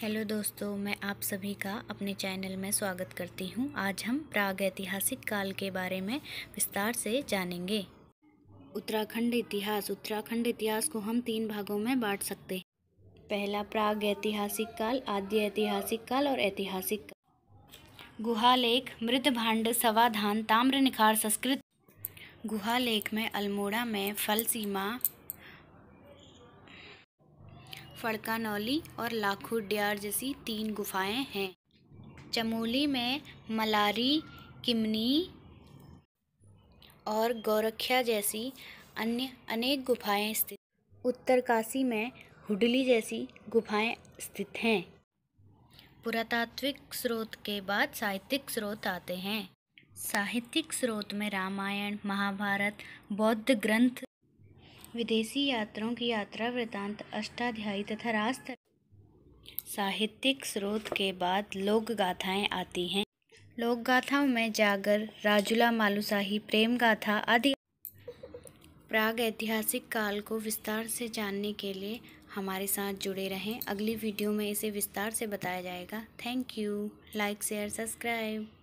Hello दोस्तों मैं आप सभी का अपने चैनल में स्वागत करती हूं। आज हम प्राग ऐतिहासिक काल के बारे में विस्तार से जानेंगे उत्तराखंड इतिहास उत्तराखंड इतिहास को हम तीन भागों में बांट सकते हैं पहला प्राग ऐतिहासिक काल आद्य ऐतिहासिक काल और ऐतिहासिक काल गुहालेख मृत भांड सवाधान ताम्र निखार संस्कृत गुहालेख में अल्मोड़ा में फल सीमा फड़कानौली और लाखू ड्यार जैसी तीन गुफाएं हैं चमोली में मलारी किमनी और गौरख्या जैसी अन्य अनेक गुफाएं स्थित उत्तरकाशी में हुडली जैसी गुफाएं स्थित हैं पुरातात्विक स्रोत के बाद साहित्यिक स्रोत आते हैं साहित्यिक स्रोत में रामायण महाभारत बौद्ध ग्रंथ विदेशी यात्रों की यात्रा वृतांत अष्टाध्यायी तथा राष्ट्र साहित्यिक स्रोत के बाद लोक गाथाएं आती हैं लोक गाथाओं में जागर राजुला मालूसाही प्रेम गाथा आदि प्राग ऐतिहासिक काल को विस्तार से जानने के लिए हमारे साथ जुड़े रहें अगली वीडियो में इसे विस्तार से बताया जाएगा thank you like share subscribe